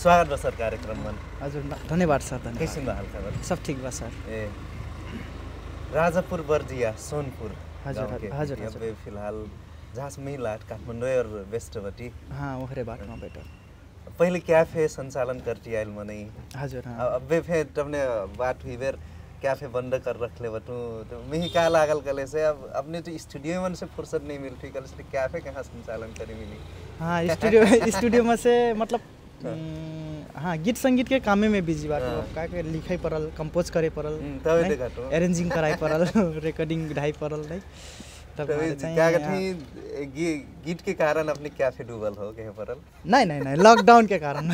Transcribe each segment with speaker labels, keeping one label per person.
Speaker 1: स्वागत छ सर कार्यक्रममा हजुर धन्यवाद सर धन्यवाद सब ठिक भयो सर
Speaker 2: ए राजापुर बर्जिया सोनपुर हजुर हजुर अबे फिलहाल जहाँस लाट काठमाडौँ और वेस्टवटी पहिले क्याफे सञ्चालन करती आयल मनै हजुर अबे फे तमने बात हुई बेर कैफे बंद कर रख ले बटू लागल कले चाहिँ अब अपने तो स्टूडियो में से फुर्सत नहीं मिलती कल कैफे कहाँ सञ्चालन गरे मिली हाँ स्टुडियो स्टूडियो
Speaker 1: में मतलब हाँ।, हाँ गीत संगीत के कामे में बिजी बात का लिखे पड़ल कम्पोज करे पड़ल अरेंजिंग हम्म, तो। कराए पड़ल रिकॉर्डिंग ढाई पड़ल नहीं तब क्या गठनी
Speaker 2: गीत के कारण अपने क्या से डूबल हो गए पड़ल
Speaker 1: नहीं नहीं नहीं लॉकडाउन के कारण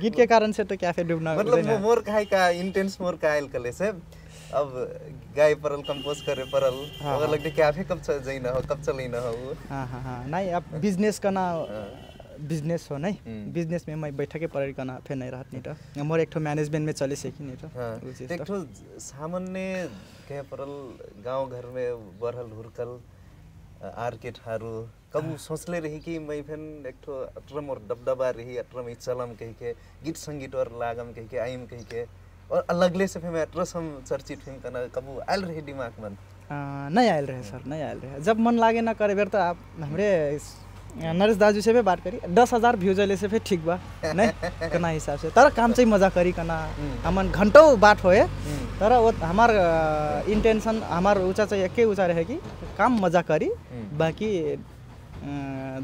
Speaker 1: गीत के कारण से तो क्या से डूबना मतलब मोर
Speaker 2: काहे का इंटेंस मोर का कायल कले से अब गाय परल कंपोज करे परल अगर हाँ, हाँ। लगते कैफे कब चल जाई ना हो कब चल ना हो
Speaker 1: हाँ हाँ हाँ नहीं अब बिजनेस का ना बिजनेस हो नै बिजनेस hmm. में मैं बैठके पढ़ाई करना फेन नहीं रहत नहीं तो। मोर एक ठो मैनेजमेंट में चले से नहीं तो हाँ। तो। एक ठो
Speaker 2: सामान्य कह परल गांव घर में बरहल हुरकल आर के ठारू कब हाँ। सोचले रही कि मैं फिर एक ठो अट्रम और दबदबा रही अट्रम ही चलम कह के गीत संगीत और लागम कह के आइम कह के और अलग ले से फिर मैं अट्रस हम चर्चित फिल्म करना कबू आयल रही दिमाग मन
Speaker 1: हाँ, नहीं आयल रहे सर नहीं आयल रहे जब मन लागे ना करे बेर तो आप hmm. हमारे नरेश दाजु चाहिँ भी बात करी दस हज़ार व्यूजले चाहिँ फेरि ठीक बा नै कना हिसाब से तर काम चाहिँ मजा गरिकन कना हमन घन्टौँ बात होए तर ओ हमार इन्टेन्सन हमार उचा चाहिँ एकै उचा रहे कि काम मजा गरी बाँकी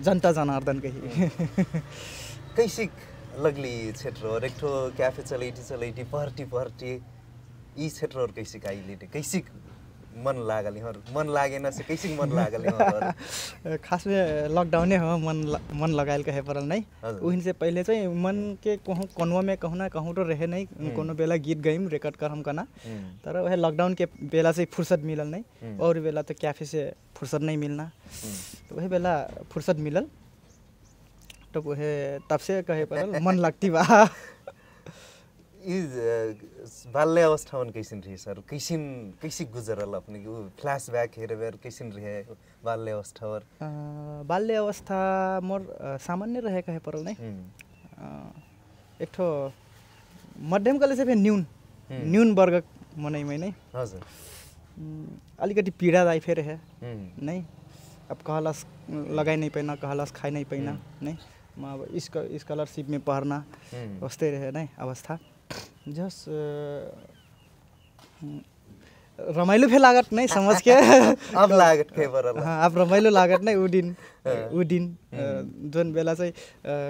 Speaker 1: जनता जनार्दन कही
Speaker 2: कैसिक लगली क्षेत्र रेक्ठो क्याफे चलैटी चलैटी पर्टी पर्टी यी क्षेत्रहरू कैसिक आइले कैसिक मन लागल यहाँ मन लागे से कैसे मन
Speaker 1: लागल खास में लॉकडाउन हो मन मन लगाए कहे पड़ल नहीं से पहले से मन के कहूँ कोनो में कहूँ ना कहूँ तो रहे नहीं कोनो बेला गीत गईम रिकॉर्ड कर हम कना तर वह लॉकडाउन के बेला से फुर्सत मिलल नहीं और बेला तो कैफे से फुर्सत नहीं मिलना तो वह बेला फुर्सत मिलल तो वह तब से कहे पड़ल मन लगती बा ई
Speaker 2: बाल्यावस्थामा कैसिन रहे सर कैसिन कैसे गुजरल अपने फ्ल्यास ब्याक हेरेर कैसिन रहे बाल्यावस्थावर
Speaker 1: बाल्यावस्था मोर सामान्य रहेका है परल नै एक ठो मध्यम कलेज फेरि न्यून न्यून वर्ग मनाइमै नै हजुर अलिकति पीडादायी फेरि हे नै अब कहलस लगाइ नै पैन कहलस खाइ नै पैन नै म अब स्क स्कलरसिपमै पढ्न उस्तै रहे नै अवस्था जस uh, hmm. रमाइलो फे लागत नै समझ के अब लागत फे बराबर हाँ, अब रमाइलो लागत नै उ दिन उ दिन जुन बेला चाहिँ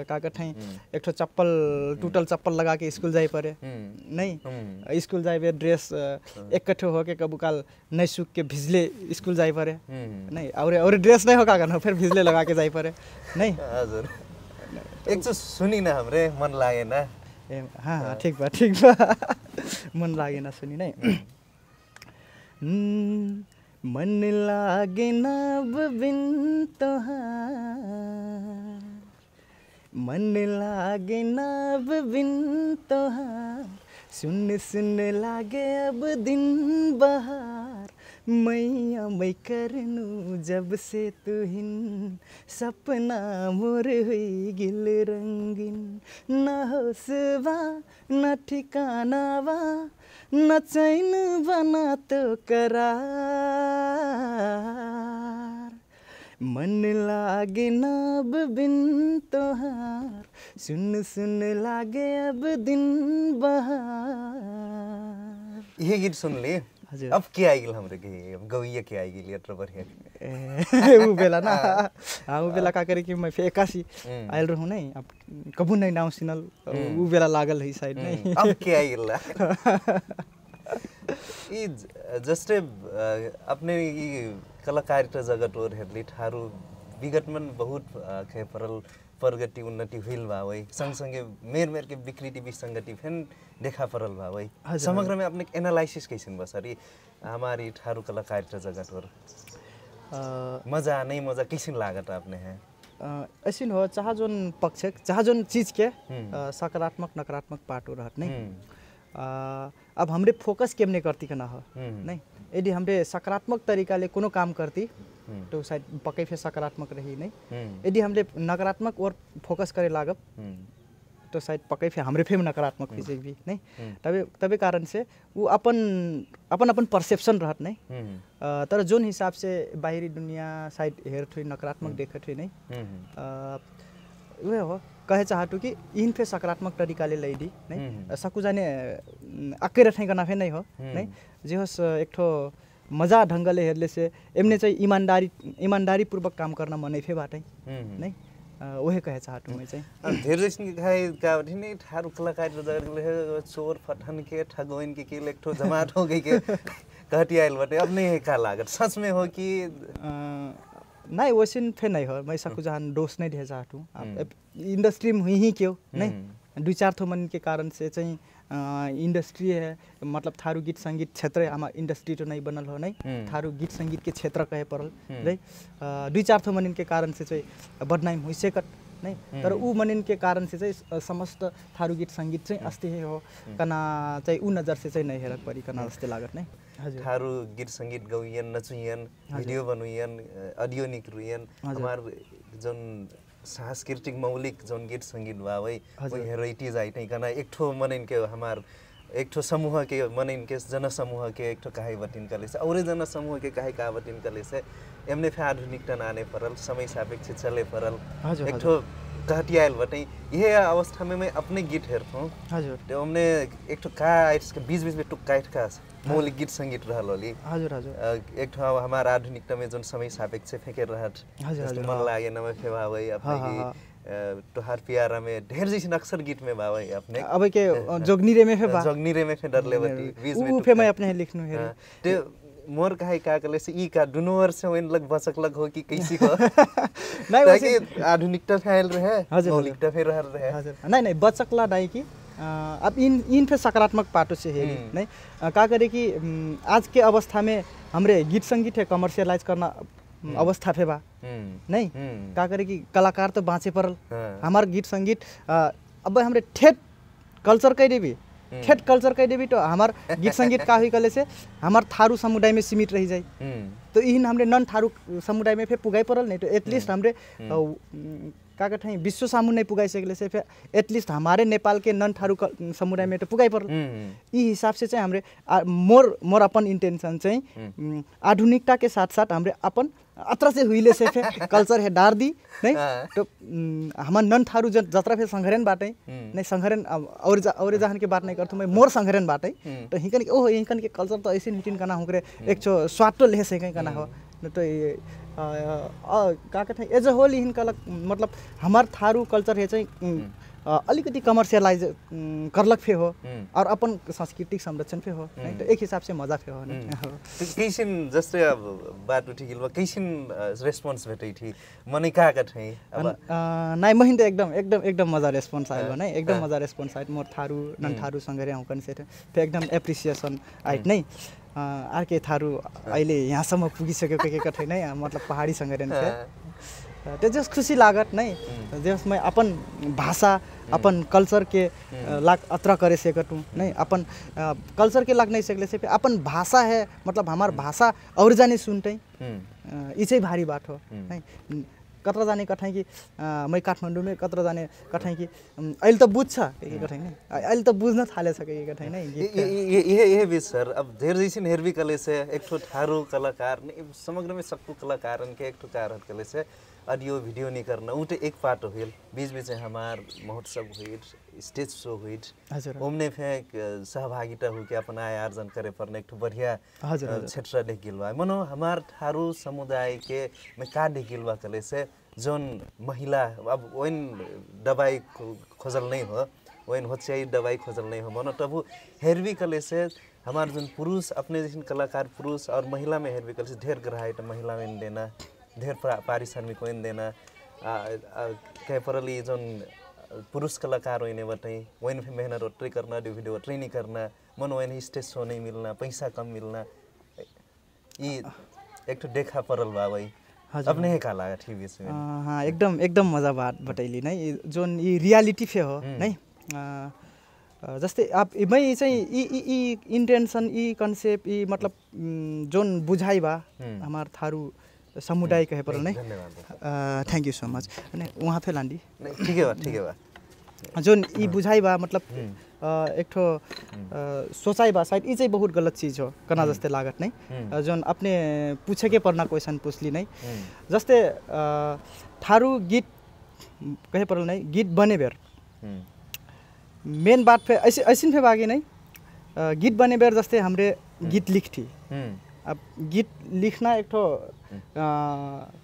Speaker 1: काका ठाइ एक ठो चप्पल हम्म। टुटल चप्पल लगा के स्कूल जाय परे नै स्कूल जाय बे ड्रेस हाँ। एकठो हो के कबुकाल नै सुक के भिजले स्कूल जाय परे नै औरे औरे ड्रेस नै हो काका न फेर भिजले लगा के जाय परे नै
Speaker 2: हजुर हाँ, एक सुनी न हमरे मन लागे ना ए
Speaker 1: हाँ ठिक भयो ठिक भयो मन लागेन सुनि नै मन लागेन बिन मन लागेन बिन तोहार सुन सुन लागे अब दिन बहार मैया मैं करनू जब से तुहिन सपना मोर हुई गिल रंगिन न हौसवा न ठिकानावा न चैन बना तो करार मन लागे नाब बिन तोहार सुन सुन लागे अब दिन बहार ये गीत सुन ली हजुर अब के आइगल
Speaker 2: हमरे के अब के आइगल या ट्रबर
Speaker 1: है बेला ना हां बेला का करे कि मैं फेकासी आइल रहू नहीं अब कबू नहीं नाउ सिनल उ बेला लागल है साइड नहीं अब के आइगल
Speaker 2: ई जस्ट अपने ई कलाकारिता जगत और हेरली थारू विगत बहुत खे परल प्रगति उन्नति हुइल है सँगसँगै मेर मेर विकृति विसङ्गति फेन देखा परल भावै है समग्रमा अपने एनालाइसिस कैसन बसरी हमारी ठारू कलाकार जगत और मजा नै मजा कैसन लागत आपने है
Speaker 1: ऐसिन हो चाह जुन पक्ष चाह जुन चीज के सकारात्मक नकारात्मक पाटो रहत नहीं अब हमरे फोकस केमने करती का ना हो यदि हमरे सकारात्मक तरिकाले कुनो काम करती तो सायद पक्कै फेरि सकारात्मक रही नै यदि हामीले नकारात्मक ओर फोकस गरे लागब
Speaker 3: त
Speaker 1: सायद पक्कै फेरि हाम्रो फेरि नकारात्मक फिजिक नै तबे तबै कारण से ऊ अपन अपन अपन पर्सेप्सन रहत नै तर जुन हिसाब से बाहिरी दुनियाँ सायद हेर्थ्यो नकारात्मक देखथुइ नै उयो हो कहे चाहटु कि इन फेरि सकारात्मक तरिकाले लैदि नै सकु जाने अक्कै रठै गर्न फेरि नै हो नै जे होस् एक ठो मजा ढङ्गले हेर्ले से एमने चाहिँ इमान्दारी इमान्दारीपूर्वक काम गर्न मनैफे फेबाटै नै ओहे कहे चाहटु चाहिँ धेरै
Speaker 2: सिकाइ गावठी नै ठार कलाकार जगले चोर फठन के ठगोइन के के लेख्ठो जमाट हो गई के घटी आइल बटे अब नै का लागत सच
Speaker 1: हो कि नै ओसिन फे नै हो मै सकु जहान डोस नै ढे चाहटु इंडस्ट्री में हि के नै दुई चार थो मन के कारण से चाहिँ इंडस्ट्री मतलब थारू गीत संगीत क्षेत्र आमा इंडस्ट्री तो नहीं बनल हो नहीं थारू गीत संगीत के क्षेत्र कहे परल है दुई चार थो मनिन के कारण से चाहिँ बदनाम हुई नै तर ऊ मनिन के कारण से चाहिँ समस्त थारू गीत संगीत चाहिँ अस्ति हो कना चाहिँ ऊ नजर से चाहिँ नै हेरक परी कना जस्तै लागत नै
Speaker 2: थारू गीत संगीत गौयन नचुयन भिडियो बनुयन ऑडियो निकरुयन हमार जन सांस्कृतिक मौलिक जोन गीत सङ्गीत भावै हेराइटिज आइटैकन एक ठो मन के हमार एक ठो समूह के मन के जनसमूह के एक ठो काहे बटिन कले से औरे जनसमूह के काहे का बटिन कले से एमने फे आधुनिकता नाने परल समय सापेक्ष चले परल एक ठो घटियाल बटे यही अवस्थामा मै अपने गीत हेर्थौँ हजुर त्यो हमने एक ठो का इसके बीच बीच में टुक्का का मौलिक गीत संगीत रहल होली हजुर हजुर एक ठो अब हमार आधुनिकता में जन समय सापेक्ष फेंके रहत हजुर मन लागे न फेवा फेवावै अपने तोहार प्यारा में ढेर जैसे अक्सर गीत में बाबा अपने
Speaker 1: अब के जोगनी रे में फे बा जोगनी
Speaker 2: रे में फे डर लेवती बीच में फे
Speaker 1: मैं अपने लिखनु है
Speaker 2: मोर काहे का कले से ई का दुनो ओर से ओइन लग बसक लग हो कि कैसी को नहीं वैसे
Speaker 1: आधुनिकता फैल रहे मौलिकता फैल रहे नहीं नहीं बचकला नहीं कि अब इन इन पे सकारात्मक पाटो से है हम्म। नहीं का करे कि आज के अवस्था में हमरे गीत संगीत है कमर्शियलाइज करना हम्म। अवस्था पे बा हम्म। नहीं का करे कि कलाकार तो बाँचे पड़ल हाँ। हमार गीत संगीत अब हमरे ठेठ कल्चर कैरे भी ठेठ कल्चर कह देवी तो हमार गीत संगीत का हुई कले से हमार थारू समुदाय में सीमित रह जाए हम्म। तो इन हमने नॉन थारू समुदाय में फिर पुगाई पड़ल नहीं तो एटलीस्ट हमने हम्म। का का ठाई विश्व नहीं पुगाई नै से फिर एटलिस्ट हमारे नेपाल के नन थारू समुदायमा त तो पुगाइ पर्छ हम्म,
Speaker 3: यी
Speaker 1: हम्म। हिसाब से हमारे मोर मोर अपन चाहे
Speaker 3: हम्म।
Speaker 1: आधुनिकता के साथ साथ हमारे अपन अत्र से हुइले से फे कल्चर है डार दी नहीं हाँ। तो हम नन थारू जन जत्रा फिर संघरन बाटे नहीं संघरन और जा, और जहान के बात नहीं करतु मैं मोर संघरन बाटे तो हिकन के ओह हिंकन के कल्चर तो ऐसे निटिन कना होकरे एक छो स्वाट तो ले से कना हो तो गएको ठाउँ एज अ होल हिनका मतलब हाम्रो थारू कल्चर हे चाहिँ अलिकति कमर्सियलाइज करलक फे हो अरू अपन सांस्कृतिक संरक्षण फे हो त एक हिसाब से मजा फे हो
Speaker 2: केसिन जस्तै अब बाटो ठिकिलमा कैसिन रेस्पोन्स भेटै थि मनै कहाँका थिए
Speaker 1: नाइ महिन त एकदम एकदम एकदम मजा रेस्पोन्स आयो भने एकदम मजा रेस्पोन्स आयो मोर थारू नन थारू सँगै आउँकन फे एकदम एप्रिसिएसन आइट नै आरके थारू अहिले यहाँसम्म पुगिसकेको के कठै नै मतलब पहाडीसँग रहेछ त्यो जस खुसी लागत नै म अपन भाषा अपन कल्चर के लाग अत्र गरे सकेटु नै अपन कल्चर के लाग नै सकले से अपन भाषा है मतलब हाम्रो भाषा और जाने यी चाहिँ भारी बात हो कत्र जाने कठाइ कि मै काठमाडौँमै कत्र जाने कठाइ कि अहिले त बुझ्छ केही कठाइ नै अहिले त बुझ्न थालेछ केही कठाइ नै
Speaker 2: यही बिच सर अब धेरै छिन हेरबी कलेसे एक ठो ठारो कलाकार ने समग्रमै सबको कलाकार के एक ठो कारण कले से अडियो भिडियो निकर्न त एक पाटो होइल बीच बीच हाम्रो महोत्सव होइल स्टेज शो हुई ओमने फेक सहभागिता हो के अपना आयोजन करे पर एक बढ़िया
Speaker 1: क्षेत्र
Speaker 2: देख गिलवा मनो हमार थारू समुदाय के में का देख गिलवा कले से जोन महिला अब ओन दवाई खोजल नहीं हो ओन हो चाहिए दवाई खोजल नहीं हो मनो तब हेरवी कले से हमार जो पुरुष अपने जैसे कलाकार पुरुष और महिला में हेरवी कले से ढेर ग्राहक महिला में देना ढेर पारिश्रमिक देना कह परली जोन पुरुष कलाकार होने वटें वहीं फिर मेहनत रोटरी करना डे रोटरी नहीं करना मन वहीं स्टेज शो नहीं मिलना पैसा कम मिलना ये एक तो देखा परल बा भाई हाँ अपने ही काला टीवी में हाँ,
Speaker 1: हाँ एकदम एकदम मजा बात बटैली नहीं जो ये रियलिटी फे हो हम्म। नहीं जस्तै अब मै चाहिँ यी यी यी इन्टेन्सन मतलब जोन बुझाइ भा हाम्रो थारू समुदाय हम्म। कहे पर नै थ्याङ्क यू सो मच अनि उहाँ फेरि लान्डी ठिकै भयो ठिकै जुन यी बुझाइ बा मतलब एक ठो सोचाइ भए सायद यी चाहिँ बहुत गलत चिज हो कना जस्तै लागत नै जुन आफ्नै पुछेकै पर्ना क्वेसन पुछली नै जस्तै थारू गीत कहीँ पर्ल नै गीत बने बेर मेन बात फे ऐसिन फे बागी नै गीत बने बेर जस्तै हाम्रो गीत लिख्थी अब गीत लिख्न एक ठो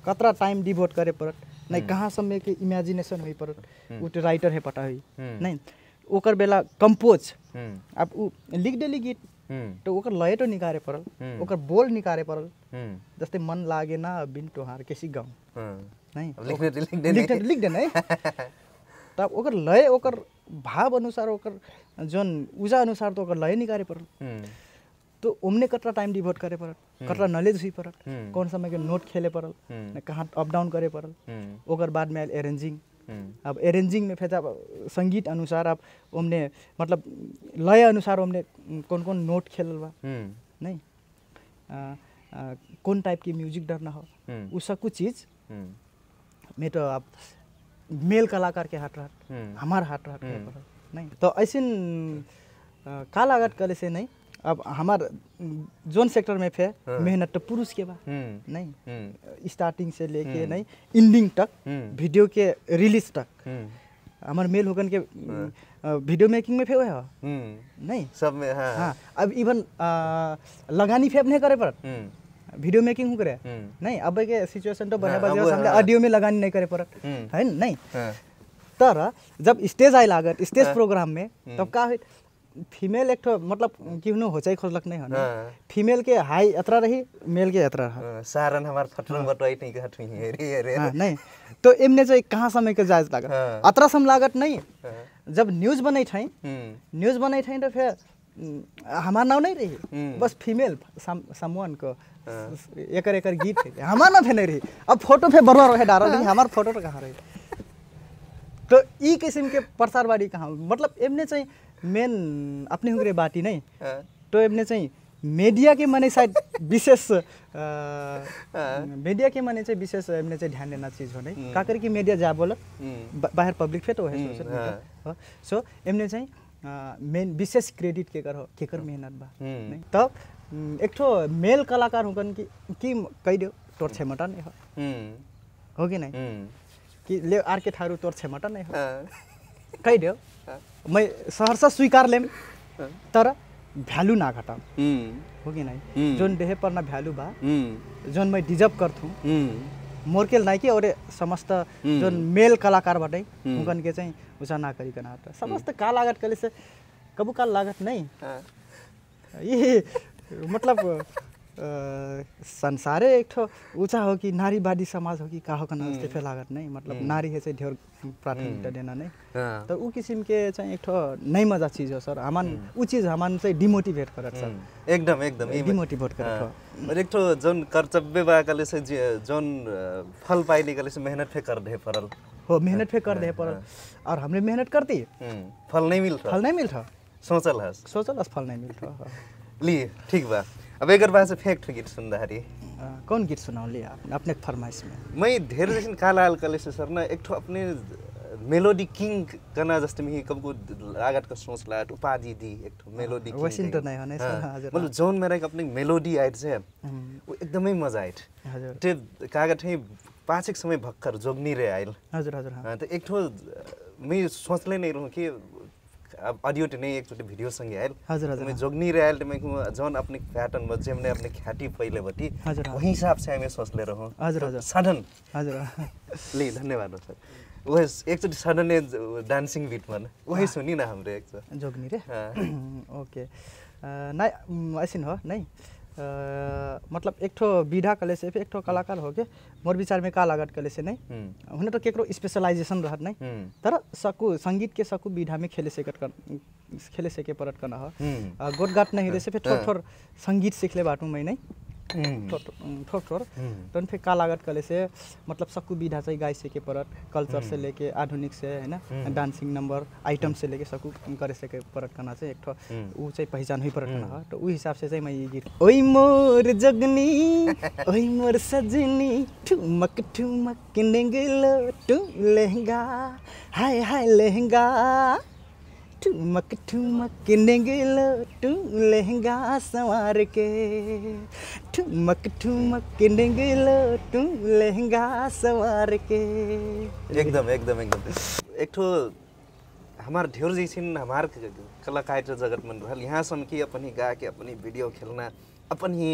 Speaker 1: कत्रा टाइम डिभोट गरे परत नहीं हम्म। कहाँ समय के इमेजिनेशन हुई पर हम्म। उठ राइटर है पटा हुई हम्म। नहीं ओकर बेला कंपोज आप उ लिख देली गीत तो ओकर लय तो निकारे पड़ल ओकर बोल निकारे पड़ल जस्ते मन लागे ना बिन तोहार किसी गाँव नहीं लिख दे लिख दे लिख दे लिख दे नहीं तब ओकर लय ओकर भाव अनुसार ओकर जोन ऊर्जा अनुसार तो ओकर लय निकारे पड़ल तो ओमने कतरा टाइम डिवोट करे पड़ल हम्म। कतरा नॉलेज हुई पड़ल हम्म। कौन समय के नोट खेले पड़ल हम्म। कहाँ अप डाउन करे पड़ल और बाद में आये अरेंजिंग अब अरेंजिंग में फिर संगीत अनुसार अब ओमने मतलब लय अनुसार ओमने कौन कौन नोट खेल बा
Speaker 3: नहीं
Speaker 1: कौन टाइप की म्यूजिक डरना हो उ सब कुछ चीज में तो आप मेल कलाकार के हाथ रहा हमार हाथ रहत नहीं तो ऐसे का लागत कल से नहीं अब हमार जोन सेक्टर में फे हाँ। मेहनत तो पुरुष के बा हम्म। नहीं हम्म। स्टार्टिंग से लेके हम्म। नहीं इंडिंग तक वीडियो के रिलीज तक हमार मेल होकर के वीडियो हाँ। मेकिंग में फे हुए हो नहीं सब में हाँ, हाँ अब इवन लगानी फेब नहीं करे पर वीडियो मेकिंग हो करे नहीं अब के सिचुएशन तो बने बजे हमने ऑडियो में लगानी नहीं करे पर है नहीं हाँ। तर जब स्टेज आए लागत स्टेज प्रोग्राम में तब का फीमेल एक तो मतलब किहनो होचाई खोजलक नहीं हन फीमेल हाँ। के हाई यात्रा रही मेल के यात्रा रहा हाँ, सारन हमार फटरन हाँ। बट राइट नहीं कहत नहीं रे रे नहीं तो इमने जो कहाँ समय के जायज लागत अतरा सम लागत नहीं जब न्यूज बनाई छै हम्म। न्यूज बनाई छै तो फिर हम्म, हमार नाम नहीं रही हम्म। बस फीमेल समवन को एकर एकर गीत हमार ना थे नहीं रही अब फोटो पे बरवा रहे डारा रही हमार फोटो तो कहाँ रही तो ई किस्म के प्रसारवादी कहाँ मतलब एमने चाहिए मेन आफ्नै हुँग्रे बाटी नै टोएब्ने चाहिँ मिडियाकै के माने सायद विशेष मिडियाकै के माने चाहिँ विशेष एमने चाहिँ ध्यान दिन चिज हो नै काकर कि मिडिया जा बोल बाहिर पब्लिक फेट हो सो एमले चाहिँ मेन विशेष क्रेडिट के गर हो के गर मेहनत बा त एक ठो मेल कलाकार हुकन कि कि कहि दियो तोर मटन हो हो कि नै कि ले आर के थारु तोर मटन हो कहि मैं सहरसा स्वीकार लेम हाँ। तर भैल्यू ना घटा होगी हम्म। नहीं हम्म। जोन देहे पर ना भैल्यू बा हम्म। जोन मैं डिजर्व करथु मोरकेल नहीं कि और समस्त जोन मेल कलाकार बटे उनकन के चाहिँ ना करी कना समस्त का लागत कले से कबू का लागत नहीं हाँ। ये मतलब संसारे एक ठो ऊँचा हो कि नारीवादी समाज हो कि का हो का जस्तै हम्म। फेला लागत नै मतलब हम्म। नारी चाहिँ ढेर प्राथमिकता दिन नै त ऊ किसिमके चाहिँ एक ठो नै मजा चिज हो सर हामान ऊ हम्म। चिज हामान चाहिँ डिमोटिभेट करत सर एकदम एकदम डिमोटिभेट करत
Speaker 2: हाँ। एक ठो जोन कर्तव्य बाकाले चाहिँ जोन फल पाइलिकाले चाहिँ मेहनत फे कर परल
Speaker 1: हो मेहनत फे कर हाँ, परल हाँ। और हमने मेहनत करती फल नहीं मिल फल नहीं मिल
Speaker 2: सोचल हस सोचल हस फल नहीं मिल लिए ठीक बा अब एक बार फेक्ट गीत सुन्दाखेरि कुन गीत सुनाउने
Speaker 1: आफ्नै फरमाइश
Speaker 2: मै धेरै धेर काला अलकले से सर एक ठो अपने मेलोडी किंग कना जस्तै मिहि कबको लागतको सोच लाट उपाधि दि एक ठो मेलोडी किंग वाशिंगटन आयो नै सर हजुर मतलब जोन मेरा एक अपने मेलोडी आइट से वो एकदमै मजा आइट हजुर ते कागत पाँच एक समय भक्कर जोगनी रे आइल हजुर हजुर त एक ठो मै सोचले नै रहूं कि अडियो टने एक छोटे भिडियो सँगै आयल हजुर हजुर मैं जोगनी रहल त मैं जोन अपने पैटर्न में जेमने अपने ख्याति पहिले बति वही हिसाब से हामी सोचले ले हजुर हजुर
Speaker 1: सडन हजुर
Speaker 2: ले धन्यवाद सर वह एकचोटि सडन डान्सिङ बिटमा वही सुनि न हाम्रो एकचोटि
Speaker 1: जोगनी रे ओके नाइ ऐसिन हो नै मतलब एक ठो विधा कले से एक ठो कलाकार हो के मोर विचार में का लागत कले से नहीं हुन तो केकरो स्पेशलाइजेशन रहत नहीं तर सकु संगीत के सकु विधा में खेले कट कर खेले सके परत करना हो गोट गाट नहीं से फिर थोर थोड़ संगीत सीख ले बाटू मैं नहीं ठोर ठोर तहन फेर का लागत कले से मतलब सबको विधा से गाइ सके परत कल्चर से हम्म। लेके आधुनिक से है ना हम्म। डांसिंग नंबर आइटम से हम्म। लेके सबको करे सके परत कना चाहिँ एक ठो उ चाहिँ पहिचान होइ परत कना त तो हिसाब से चाहिँ म ई गीत ओइ मोर जगनी ओइ मोर सजनी ठुमक ठुमक नेंगलो टु लहंगा हाय हाय लहंगा ठुमक ठुमक निगलो टू लहंगा संवार के ठुमक ठुमक निगलो टू लहंगा संवार के
Speaker 2: एकदम एकदम एकदम एक ठो हमार ढेर जैसन हमार कलाकार जगत मन रहा यहाँ सम की अपनी ही गा के अपनी वीडियो खेलना अपनी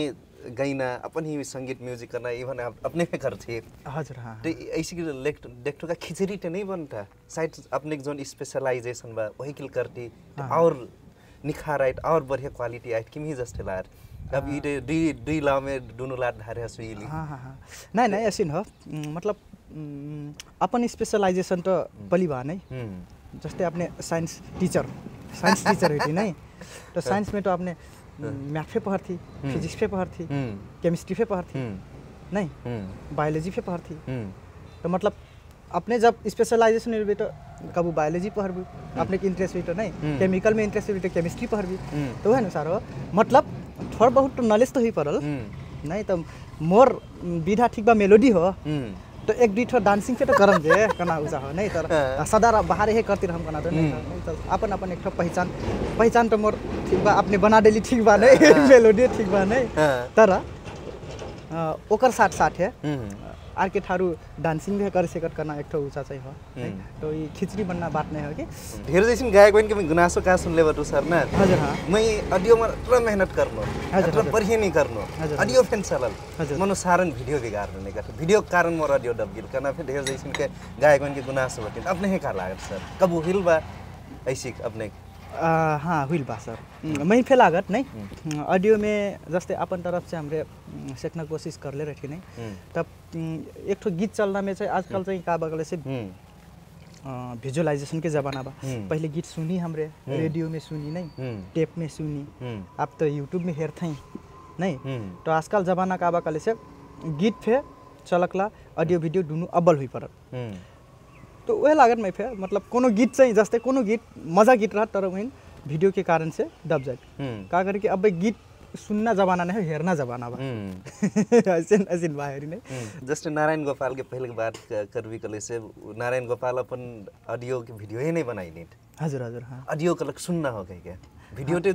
Speaker 2: गाइना अपन ही संगीत म्यूजिक करना इवन अपने में करते हजुर हाँ, हाँ। तो ऐसी के लेक्ट डेक्टो का खिचड़ी तो नहीं बनता शायद अपने जोन स्पेशलाइजेशन बा वही किल करती तो हाँ। और निखार आइट और बढ़िया क्वालिटी आइट किमी जस्ते लार अब ये दुई दुई लाव में दोनों लात धारे हसुइली हाँ
Speaker 1: हाँ हाँ नहीं नहीं मतलब अपन स्पेशलाइजेशन तो पहली हम्म। बार हम्म। जस्ते अपने साइंस टीचर साइंस टीचर हुई नहीं तो साइंस हाँ। में तो आपने मैथ पे पहर थी फिजिक्स पे पहर थी केमिस्ट्री पे पहर थी नहीं बायोलॉजी पे पहर थी तो मतलब अपने जब स्पेशलाइजेशन हुई तो कबू बायोलॉजी पढ़बू अपने की इंटरेस्ट हुई तो नहीं केमिकल में इंटरेस्ट हुई तो केमिस्ट्री पहर तो वह अनुसार सारो मतलब थोड़ा बहुत नॉलेज तो ही पड़ल नहीं तो मोर विधा ठीक बा मेलोडी हो तो एक दुई ठो डांसिंग तो करम जे कना उजा हो नहीं तर सदा बाहर ही करती हम कना तो नहीं तो अपन अपन एक पहचान पहचान तो मोर ठीक बा अपने बना डेली ठीक बा नहीं मेलोडी ठीक बा नहीं तर ओकर साथ साथ है हम्म, हम्म। आर के थारू डांसिंग भी कर सेकर करना एक ऊंचा सही हो हम्म। तो ये खिचड़ी बनना बात नहीं हो कि
Speaker 2: ढेर जैसे गायक बन के मैं गुनासो का सुन ले बटू सर ना हजुर हां मैं ऑडियो में इतना मेहनत कर लो इतना बढ़िया नहीं कर लो ऑडियो फैन चलल मनो सारन वीडियो बिगाड़ देने का वीडियो के कारण मोर ऑडियो दब गिर करना फिर ढेर जैसे के गायक बन के गुनासो बटिन अपने ही का
Speaker 1: लागत सर कब हिल बा ऐसी अपने हाँ हुईल बा सर मैं फेल लागत नहीं ऑडियो में जस्ते अपन तरफ से हमरे सीखने की कोशिश कर ले रहे नहीं तब एक ठो गीत चलना में चाहिए आजकल चाहिँ का बगल से विजुअलाइजेशन के जमाना बा पहले गीत सुनी हमरे रेडियो में सुनी नहीं टेप में सुनी अब तो यूट्यूब में हेरते नहीं तो आजकल जमाना का बगल से गीत फे चलकला ऑडियो वीडियो दोनों अब्बल हुई पड़ तो वह लागत में फिर मतलब कोनो गीत चाहिँ जस्ते कोनो गीत मजा गीत रहा तर वहीँ वीडियो के कारण से दब जाए हम्म। का करें कि अब गीत सुनना जमाना नहीं हेरना जमाना बा हम्म। ऐसे ऐसे बाहरी नहीं
Speaker 2: हम्म। जस्ट नारायण गोपाल के पहले की बात कर भी कले से नारायण गोपाल अपन ऑडियो के वीडियो ही नहीं बनाई नीट
Speaker 1: हजुर हजुर हाँ
Speaker 2: ऑडियो का कलक सुनना हो गई क्या वीडियो तो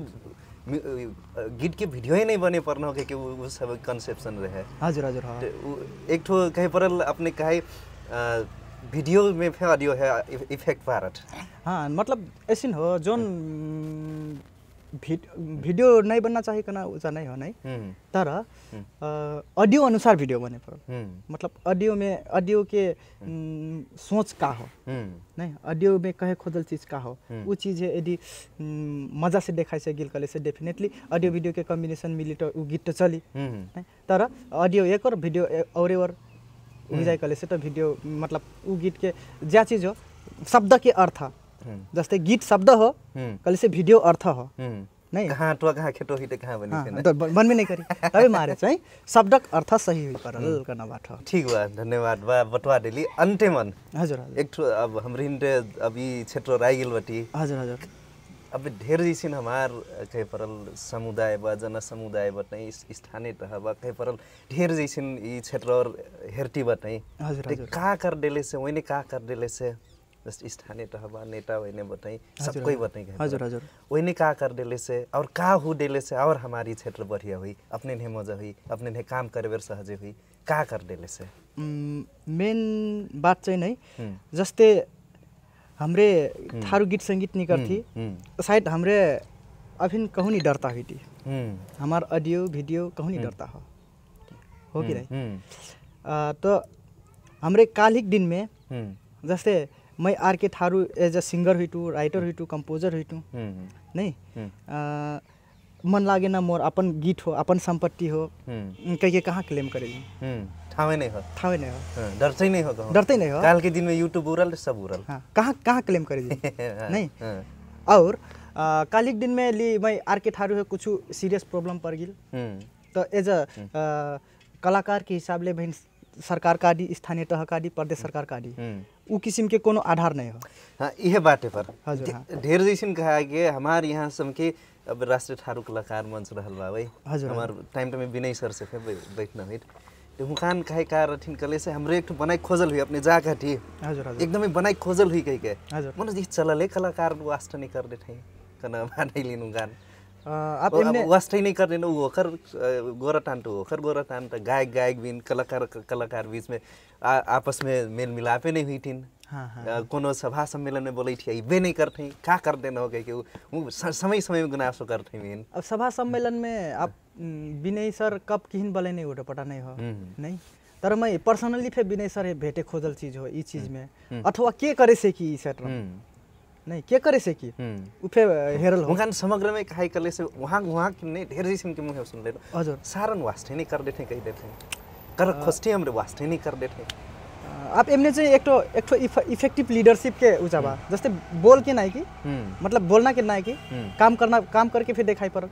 Speaker 2: गीत के वीडियो ही नहीं बने पड़ना हो कि वो सब कंसेप्शन रहे हजुर हजुर हाँ। एक तो कहीं पर अपने कहीं भिडियो मे इफेक्ट भारत
Speaker 1: मतलब एसिन हो जोन भिडियो नै बन्न चाहिकन उचा नै हो नै तर अडियो अनुसार भिडियो बने पर मतलब अडियो मे अडियो के सोच का हो नै अडियो मे कहे खोजल चिज का हो ऊ चिज यदि मजा से देखाइ गिल कले से डेफिनेटली अडियो भिडियो के कम्बिनेसन मिली त ऊ गीत त चली तर अडियो एक और भिडियो अरे और विजय कलेसे तो भिडियो मतलब ऊ के ज्या चीज हो शब्द के अर्थ हम्म। जस्ते गीत शब्द हो हम्म। से भिडियो अर्थ हो हम्म। नहीं कहाँ टुआ कहाँ खेतो ही कहाँ बनी हाँ, तो बनबे नहीं करी तबे मारे चाहिँ शब्दक अर्थ सही हुई परल गर्न बाट
Speaker 2: ठीक हुआ धन्यवाद बा बटवा दिली अन्ते मन हजुर हजुर एक ठो अब हम हिन्टे अब क्षेत्र राइगेल बटी
Speaker 1: हजुर हजुर अब धेरै
Speaker 2: हाम्रो कहीँ परल समुदाय वा जनसमुदाय नै स्थानीय तह वा कहीँ परल धेरै जैसिन यी क्षेत्र हेर्टीबाट नै कहाँ कर डेले से वहीँ कहाँ कर डेले से जस्तै स्थानीय तह वा नेता होइन बताई
Speaker 1: सबै बताई हजुर हजुर
Speaker 2: वहीँ कहाँ कर डेले से और कहाँ हु डेले से और हाम्रो क्षेत्र बढ़िया हुई अपने ने मजा हुई अपने ने काम करे सहजै हुई कहाँ कर डेले से
Speaker 1: मेन बात चाहिँ नै जस्तै हमरे हम्म। थारू गीत संगीत नहीं करती शायद हम्म, हम्म। हमरे अभी कहूँ नहीं डरता हुई थी हमार ऑडियो वीडियो कहूँ नहीं डरता हो हो कि नहीं तो हमरे कालिक दिन में जैसे मैं R K Tharu as a singer हुई टू राइटर हुई टू कंपोजर हुई टू नहीं मन लागे ना मोर अपन गीत हो अपन संपत्ति हो कहिए कहाँ क्लेम करेगी ठावे नहीं होत ठावे हाँ, हाँ, हाँ, और कालिक दिन में ली मैं आर के ठारू है कुछ सीरियस प्रॉब्लम पर गिल हम्म। तो एज अ हम्म। कलाकार के हिसाब ले बहन सरकार का दी स्थानीय तह का दी प्रदेश हम्म। सरकार का दी वो किस्म के कोनो आधार नहीं हो हाँ यह
Speaker 2: बाटे पर ढेर जैसे कहा कि हमारे यहाँ सब के अब राष्ट्रीय ठारू कलाकार मंच रहा भाई हमारे टाइम टाइम विनय सर से बैठना हुई मुखान कहे का रहथिन कले से हमरे एक बनाई खोजल हुई अपने जा घटी
Speaker 1: हजुर
Speaker 2: बनाई खोजल हुई कहि के हजुर मन जी चलले कलाकार वास्ता नहीं कर देथे कना लिनु गान आप इमने वास्ता नहीं करने न ओखर गोरा टांट ओखर गोरा टांट गायक गायक बिन कलाकार कलाकार बीच में आ, आपस में मेल मिलापे नहीं हुई थी हाँ हाँ, हाँ। कोनो सभा सम्मेलन में बोलती है बे नहीं करते क्या कर देना हो कि वो समय समय में गुनासो करते मेन
Speaker 1: अब सभा सम्मेलन में आप विनय सर कब किन बोले नहीं उठे पटा नहीं हो हम्म। नहीं तर मैं पर्सनली फिर विनय सर भेटे खोजल चीज हो इस चीज में अथवा के करे से कि सर हम्म। नहीं के करे से कि हम्म। उफे हेरल हो
Speaker 2: समग्र में काहे कले से वहां वहाँ किन्ने ढेर जिसम के मुंह सुन ले हजुर सारन वास्ते नहीं कर देते कह देते
Speaker 1: कर खोजते हमरे वास्ते नहीं कर देते आप एमने एक तो, एक तो इफेक्टिव लीडरशिप के उ हम्म। जस्ते बोल के नाही कि हम्म। मतलब बोलना के नाही कि हम्म। काम करना काम करके फिर दिखाई पर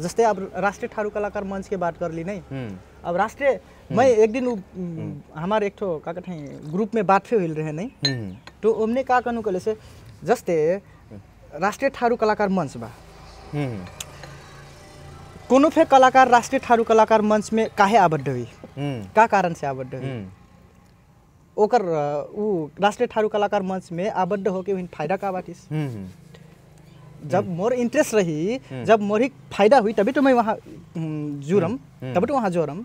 Speaker 1: जस्ते अब राष्ट्रीय ठारू कलाकार मंच के बात कर ली नहीं अब राष्ट्रीय मैं एक दिन हमारे एक तो, का कहते हैं ग्रुप में बात फिर हिल रहे नहीं तो उमने का कनु से जस्ते राष्ट्रीय ठारू कलाकार मंच बा कोनो कलाकार ठारू कलाकार मंच में काहे आबद्ध हुई का कारण से आबद्ध हुई ओकर उ राष्ट्रीय ठारू कलाकार मंच में आबद्ध होके विन फायदा का बाटिस
Speaker 3: हम्म, हम्म।
Speaker 1: जब हम्म। मोर इंटरेस्ट रही जब मोर ही फायदा हुई तभी तो मैं वहाँ जुड़म तभी तो वहाँ जोड़म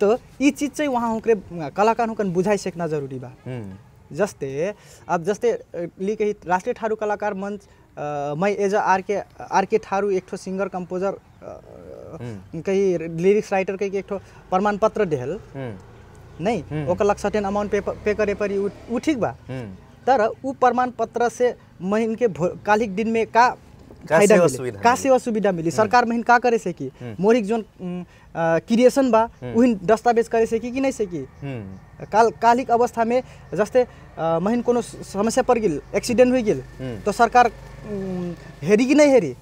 Speaker 1: तो ये चीज से वहाँ होकर कलाकार होकर बुझाई सीखना जरूरी बा जस्ते अब जस्ते ली कही राष्ट्रीय ठारू कलाकार मंच मैं एज आर के आर के ठारू एक सिंगर कंपोजर कहीं लिरिक्स राइटर कहीं एक प्रमाण पत्र दिल नहीं सर्टेन अमाउंट पे पे करे पड़ी उ ठीक बा हम्म। तर उ प्रमाण पत्र से महीन के कालिक दिन में का फायदा का सेवा सुविधा मिली सरकार महीन का करे से कि हम्म। मोरिक जोन क्रिएशन बा हम्म। उहिन दस्तावेज करे से कि नहीं से कि काल कालिक अवस्था में जस्ते महीन कोनो समस्या पर गिल एक्सीडेंट हुई गिल तो सरकार हेरी कि नहीं हेरी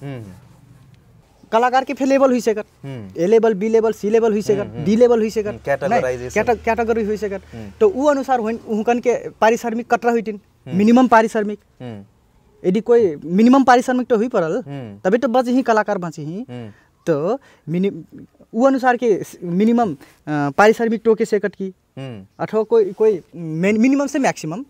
Speaker 1: कलाकार के फिर लेवल हुई सेकर A level B level C level हुई सेकर डी लेवल हुई सेकर कैटेगरी हुई सेकर तो वो अनुसार हुकन के पारिश्रमिक कटरा हुई टिन हम्म। मिनिमम पारिश्रमिक
Speaker 3: हम्म।
Speaker 1: यदि कोई मिनिमम पारिश्रमिक तो हुई पड़ल हम्म। तभी तो बच ही कलाकार बच ही तो मिनि वो अनुसार के मिनिमम पारिश्रमिक टोके सेकट की अथवा कोई कोई मिनिमम से मैक्सिमम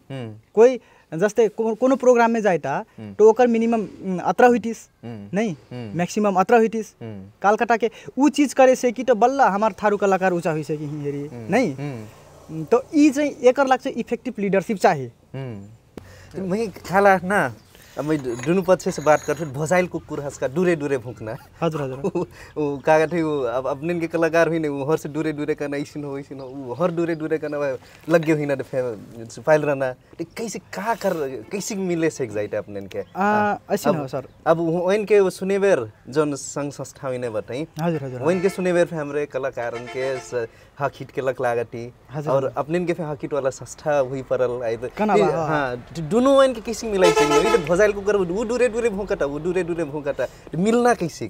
Speaker 1: कोई जस्ते को प्रोग्राम में जायता तो ओकर मिनिमम अतरा हुइटिस नहीं मैक्सिमम अतरा हुइटिस कालकटा के ऊ चीज करे से कि तो बल्ल हमार थारू कलाकार ऊँचा हुई से कि हेरी
Speaker 2: नहीं
Speaker 1: तो ई चाहिँ एकर लाग्छ इफेक्टिभ चाहिए
Speaker 2: वही ख्याल राख्न अब दुनू पक्ष से बात फिर भोजाइल को कुरहस का डूरे डूरे भूखना
Speaker 1: हजुर हजुर वो
Speaker 2: का कहते वो अब अपने के कलाकार हुई नहीं हर से दूरे दूरे करना ऐसी हो ऐसी वो हर डूरे दूरे करना लग गए हुई ना तो फाइल रहना तो कैसे कहाँ कर कैसे मिले से एग्जाइट अपने के
Speaker 1: अच्छा ना सर
Speaker 2: अब वो जो संघ संस्था हुई बताई के सुने फिर हमारे कलाकार के के लक और अपने के फिर वाला संस्था हुई पड़ल हाँ, हाँ दोनों के मिलाई चाहिए मोबाइल को अगर वो दूरे दूरे भूखता वो दूरे दूरे भूखता
Speaker 1: मिलना कैसे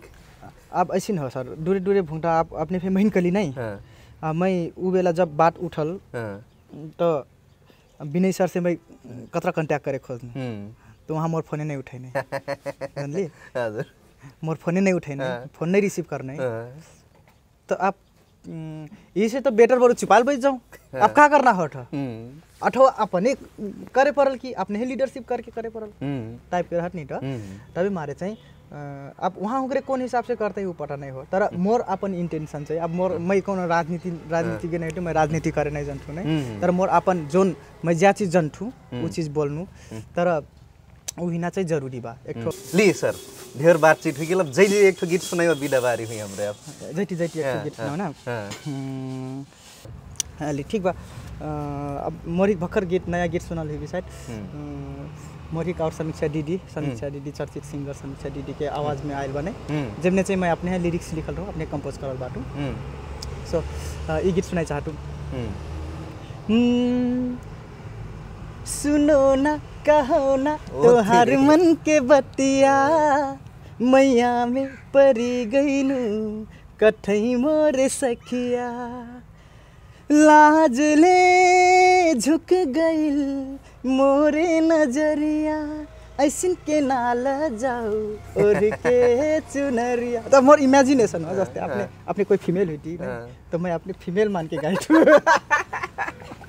Speaker 1: अब ऐसे हो सर दूरे दूरे भूखता आप अपने फिर महीन कली नहीं हाँ। मैं वो बेला जब बात उठल हाँ। तो विनय सर से मैं कतरा कंटैक्ट करे खोजने तो वहाँ मोर फोने नहीं उठाने जानली मोर फोने नहीं उठाने फोन नहीं रिसीव करने तो आप इसे तो बेटर बरु छुपाल बैठ जाऊ अब का करना हट अठो अपने करे पड़ल कि अपने ही लीडरशिप करके करे पड़ल टाइप के रहत नहीं तो तभी मारे चाहिँ अब वहाँ उग्रे कौन हिसाब से करते वो पटा नहीं हो तर मोर अपन इंटेंशन चाहिँ अब मोर मैं कौन राजनीति राजनीति नहीं हूँ मैं राजनीति करे नहीं जन्थु नहीं तर मोर अपन जोन मैं ज्या चीज जन्थु वो चीज बोल्नु तर उहिना चाहिँ जरुरी बा एक ठो
Speaker 2: ली सर ढेर बातचीत हुई गेल जैले एक ठो गीत सुनायो बिदा बारी हुई हाम्रो अब जति जति एक ठो गीत सुनाउन ना
Speaker 1: अली ठीक बा अब मरि भक्कर गीत नया गीत सुनल हुई साइड मरिक और समीक्षा दिदी समीक्षा दिदी चर्चित सिंगर समीक्षा दिदी के आवाज में आयल बने जिमने चाहिँ म आफ्नै लिरिक्स लिखल रहूँ आफ्नै कम्पोज करल बाटु सो ई गीत सुनाइ चाहतू सुनो ना कहोना तो तोहार मन के बतिया मैया में परी गईनु कठई मोर सखिया लाज ले झुक गई मोरे नजरिया ऐसिन के नाल जाऊ और के चुनरिया तो मोर इमेजिनेशन हो आपने कोई आफ्नै कोही फिमेल हुटी तो मैं आपने फीमेल मान के गाई थी